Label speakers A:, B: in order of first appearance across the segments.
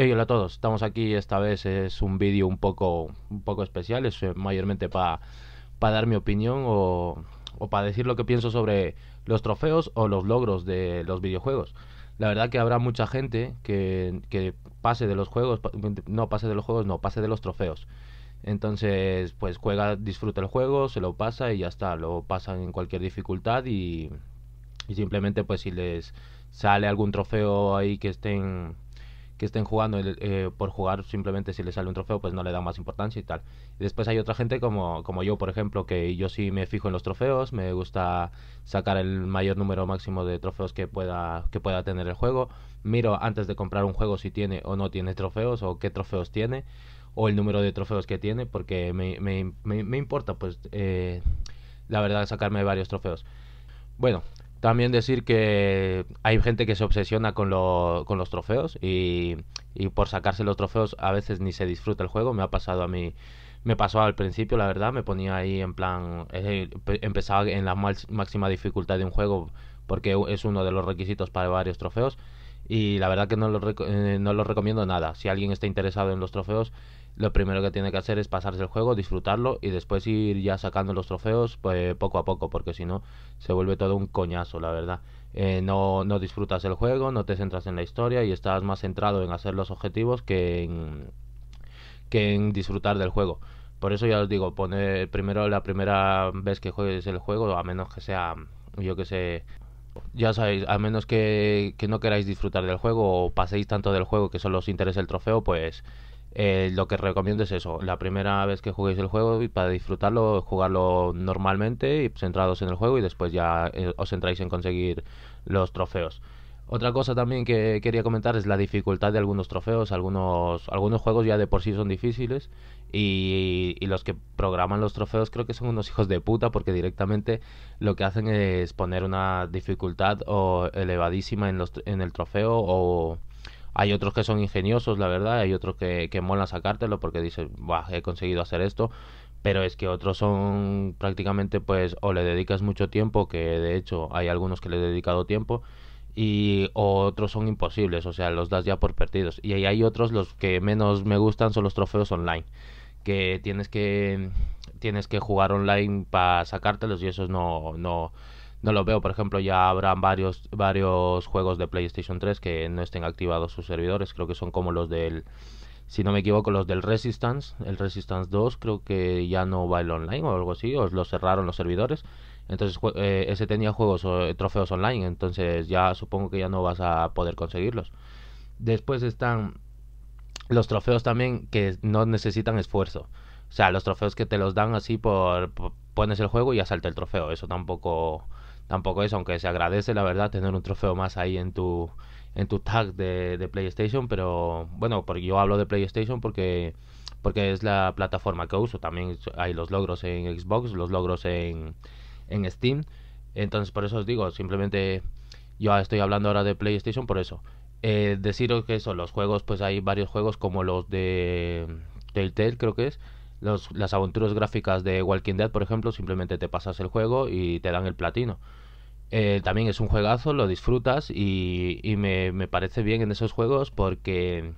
A: Hey, hola a todos, estamos aquí esta vez, es un vídeo un poco, un poco especial, es eh, mayormente para dar mi opinión o, para decir lo que pienso sobre los trofeos o los logros de los videojuegos. La verdad que habrá mucha gente que, que pase de los juegos, no pase de los juegos, no, pase de los trofeos. Entonces, pues juega, disfruta el juego, se lo pasa y ya está, lo pasan en cualquier dificultad y simplemente pues si les sale algún trofeo ahí que estén que estén jugando eh, por jugar simplemente si le sale un trofeo pues no le da más importancia y tal. Y después hay otra gente como, como yo, por ejemplo, que yo sí me fijo en los trofeos, me gusta sacar el mayor número máximo de trofeos que pueda, que pueda tener el juego, miro antes de comprar un juego si tiene o no tiene trofeos o qué trofeos tiene o el número de trofeos que tiene porque me, importa pues eh, la verdad sacarme varios trofeos. Bueno, también decir que hay gente que se obsesiona con, con los trofeos y, y, por sacarse los trofeos a veces ni se disfruta el juego. Me ha pasado a mí, me pasó al principio, la verdad, me ponía ahí en plan, empezaba en la máxima dificultad de un juego porque es uno de los requisitos para varios trofeos y la verdad que no lo, eh, no lo recomiendo nada. Si alguien está interesado en los trofeos, lo primero que tiene que hacer es pasarse el juego, disfrutarlo y después ir ya sacando los trofeos pues, poco a poco, porque si no se vuelve todo un coñazo, la verdad. Eh, no, no disfrutas el juego, no te centras en la historia y estás más centrado en hacer los objetivos que en, que en disfrutar del juego. Por eso ya os digo, poner primero la primera vez que juegues el juego, a menos que sea, yo que sé, ya sabéis, a menos que, que no queráis disfrutar del juego o paséis tanto del juego que solo os interese el trofeo, pues eh, lo que recomiendo es eso, la primera vez que juguéis el juego y para disfrutarlo, jugarlo normalmente y pues, centrados en el juego y después ya eh, os centráis en conseguir los trofeos. Otra cosa también que quería comentar es la dificultad de algunos trofeos. Algunos, algunos juegos ya de por sí son difíciles y, los que programan los trofeos creo que son unos hijos de puta porque directamente lo que hacen es poner una dificultad o elevadísima en, los, en el trofeo o hay otros que son ingeniosos, la verdad, hay otros que, que molan sacártelo porque dices, he conseguido hacer esto, pero es que otros son prácticamente pues o le dedicas mucho tiempo, que de hecho hay algunos que le he dedicado tiempo, y otros son imposibles, o sea, los das ya por perdidos. Y ahí hay otros, los que menos me gustan son los trofeos online, que tienes que tienes que jugar online para sacártelos y esos no no no lo veo, por ejemplo, ya habrá varios varios juegos de PlayStation 3 que no estén activados sus servidores, creo que son como los del si no me equivoco, los del Resistance, el Resistance 2 creo que ya no va el online o algo así, o los cerraron los servidores entonces eh, ese tenía juegos eh, trofeos online, entonces ya supongo que ya no vas a poder conseguirlos. Después están los trofeos también que no necesitan esfuerzo. O sea, los trofeos que te los dan así por, pones el juego y ya el trofeo. Eso tampoco tampoco es, aunque se agradece la verdad tener un trofeo más ahí en tu en tu tag de, de PlayStation, pero bueno, porque yo hablo de PlayStation porque porque es la plataforma que uso. También hay los logros en Xbox, los logros en en Steam. Entonces, por eso os digo, simplemente yo estoy hablando ahora de PlayStation por eso. Eh, deciros que eso, los juegos, pues hay varios juegos como los de Telltale, creo que es. las aventuras gráficas de Walking Dead, por ejemplo, simplemente te pasas el juego y te dan el platino. Eh, también es un juegazo, lo disfrutas y, me, parece bien en esos juegos porque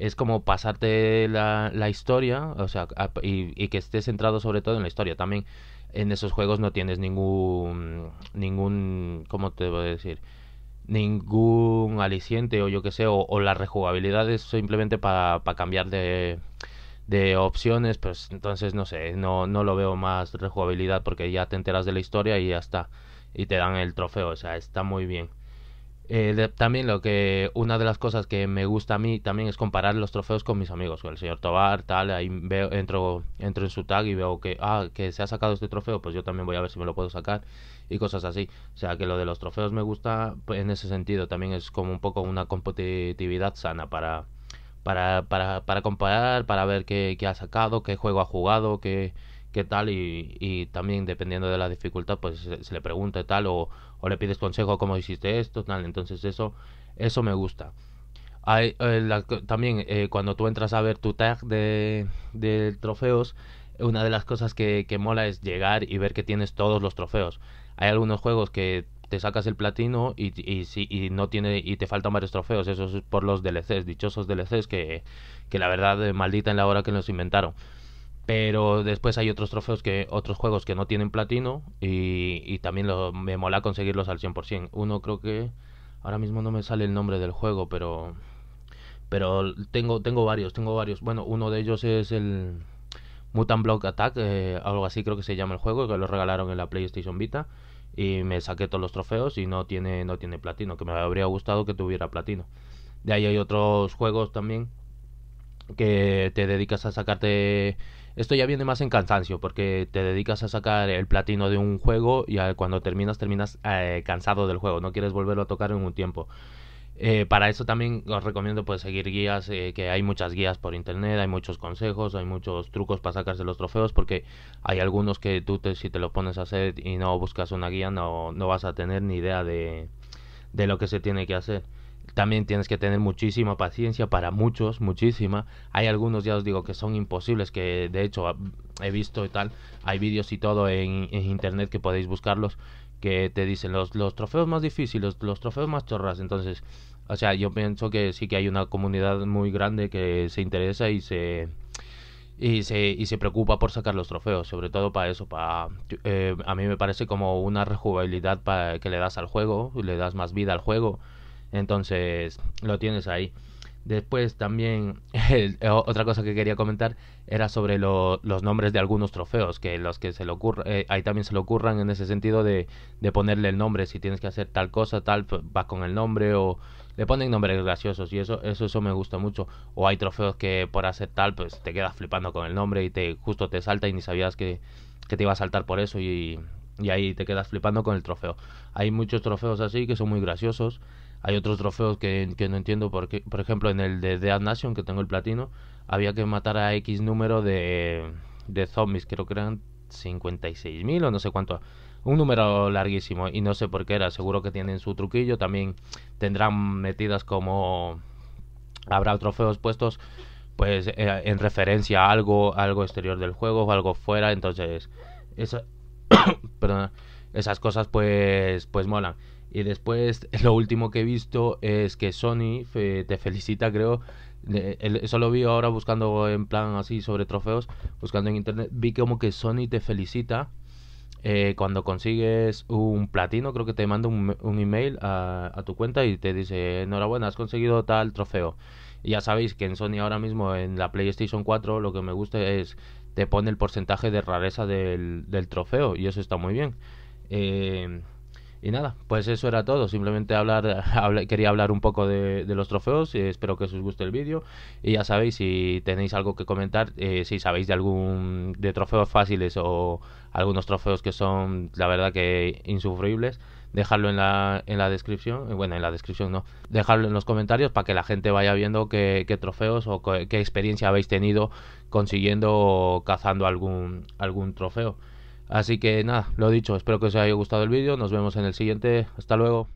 A: es como pasarte la, historia o sea, y, y que estés centrado sobre todo en la historia. También en esos juegos no tienes ningún, ningún, ¿cómo te voy a decir? Ningún aliciente o yo que sé, o, la rejugabilidad es simplemente para cambiar de, de opciones, pues entonces no sé, no, no lo veo más rejugabilidad porque ya te enteras de la historia y ya está, y te dan el trofeo, o sea, está muy bien. Eh, también lo que una de las cosas que me gusta a mí también es comparar los trofeos con mis amigos, con el señor Tobar, tal, ahí veo, entro, entro en su tag y veo que ah, que se ha sacado este trofeo, pues yo también voy a ver si me lo puedo sacar y cosas así. O sea que lo de los trofeos me gusta pues, en ese sentido, también es como un poco una competitividad sana para para, para, para comparar, para ver qué, ha sacado, qué juego ha jugado, qué, qué tal y, también dependiendo de la dificultad pues se, le pregunta tal o, o le pides consejo cómo hiciste esto, tal. Entonces eso, eso me gusta. Hay, eh, también eh, cuando tú entras a ver tu tag de, trofeos, una de las cosas que, mola es llegar y ver que tienes todos los trofeos. Hay algunos juegos que te sacas el platino y, y, y no tiene y te faltan varios trofeos. Eso es por los DLCs, dichosos DLCs que, que la verdad eh, maldita en la hora que los inventaron pero después hay otros trofeos que otros juegos que no tienen platino y, también me mola conseguirlos al 100%. Uno creo que ahora mismo no me sale el nombre del juego, pero pero tengo tengo varios, tengo varios. Bueno, uno de ellos es el Mutant Block Attack, eh, algo así creo que se llama el juego, que lo regalaron en la PlayStation Vita y me saqué todos los trofeos y no tiene no tiene platino, que me habría gustado que tuviera platino. De ahí hay otros juegos también que te dedicas a sacarte esto ya viene más en cansancio, porque te dedicas a sacar el platino de un juego y cuando terminas, terminas eh, cansado del juego, no quieres volverlo a tocar en un tiempo. Eh, para eso también os recomiendo pues, seguir guías, eh, que hay muchas guías por internet, hay muchos consejos, hay muchos trucos para sacarse los trofeos, porque hay algunos que tú te, si te lo pones a hacer y no buscas una guía no, no vas a tener ni idea de, de lo que se tiene que hacer. También tienes que tener muchísima paciencia para muchos, muchísima. Hay algunos, ya os digo, que son imposibles, que de hecho ah, he visto y tal. Hay vídeos y todo en, internet que podéis buscarlos que te dicen los, los trofeos más difíciles, los trofeos más chorras. Entonces, o sea, yo pienso que sí que hay una comunidad muy grande que se interesa y se, y se, y se preocupa por sacar los trofeos, sobre todo para eso, para eh, a mí me parece como una rejugabilidad que le das al juego, le das más vida al juego entonces lo tienes ahí. Después también eh, otra cosa que quería comentar era sobre los nombres de algunos trofeos, que los que se le ocurra, eh, ahí también se le ocurran en ese sentido de, de, ponerle el nombre, si tienes que hacer tal cosa, tal, va pues, vas con el nombre o le ponen nombres graciosos y eso, eso, eso me gusta mucho. O hay trofeos que por hacer tal, pues te quedas flipando con el nombre y te justo te salta y ni sabías que, que te iba a saltar por eso y, y ahí te quedas flipando con el trofeo. Hay muchos trofeos así que son muy graciosos hay otros trofeos que, no entiendo, porque, por ejemplo, en el de Dead Nation, que tengo el platino, había que matar a X número de, de zombies, creo que eran 56.000 o no sé cuánto. Un número larguísimo y no sé por qué era, seguro que tienen su truquillo, también tendrán metidas como... Habrá trofeos puestos pues eh, en referencia a algo, algo exterior del juego o algo fuera, entonces esas cosas pues pues molan. Y después, lo último que he visto es que Sony te felicita, creo. eso lo vi ahora buscando en plan así sobre trofeos, buscando en internet. Vi como que Sony te felicita eh, cuando consigues un platino. Creo que te manda un, un email a, tu cuenta y te dice: Enhorabuena, has conseguido tal trofeo. Y ya sabéis que en Sony ahora mismo, en la PlayStation 4, lo que me gusta es te pone el porcentaje de rareza del, del trofeo y eso está muy bien. Eh, y nada, pues eso era todo. Simplemente hablar, quería hablar un poco de, los trofeos. y eh, espero que os guste el vídeo. Y ya sabéis, si tenéis algo que comentar, eh, si sabéis de algún de trofeos fáciles o algunos trofeos que son, la verdad, que insufribles, dejadlo en la, en la descripción. Eh, bueno, en la descripción no. dejadlo en los comentarios para que la gente vaya viendo qué, trofeos o qué, experiencia habéis tenido consiguiendo o cazando algún, algún trofeo. Así que nada, lo dicho, espero que os haya gustado el vídeo, nos vemos en el siguiente, hasta luego.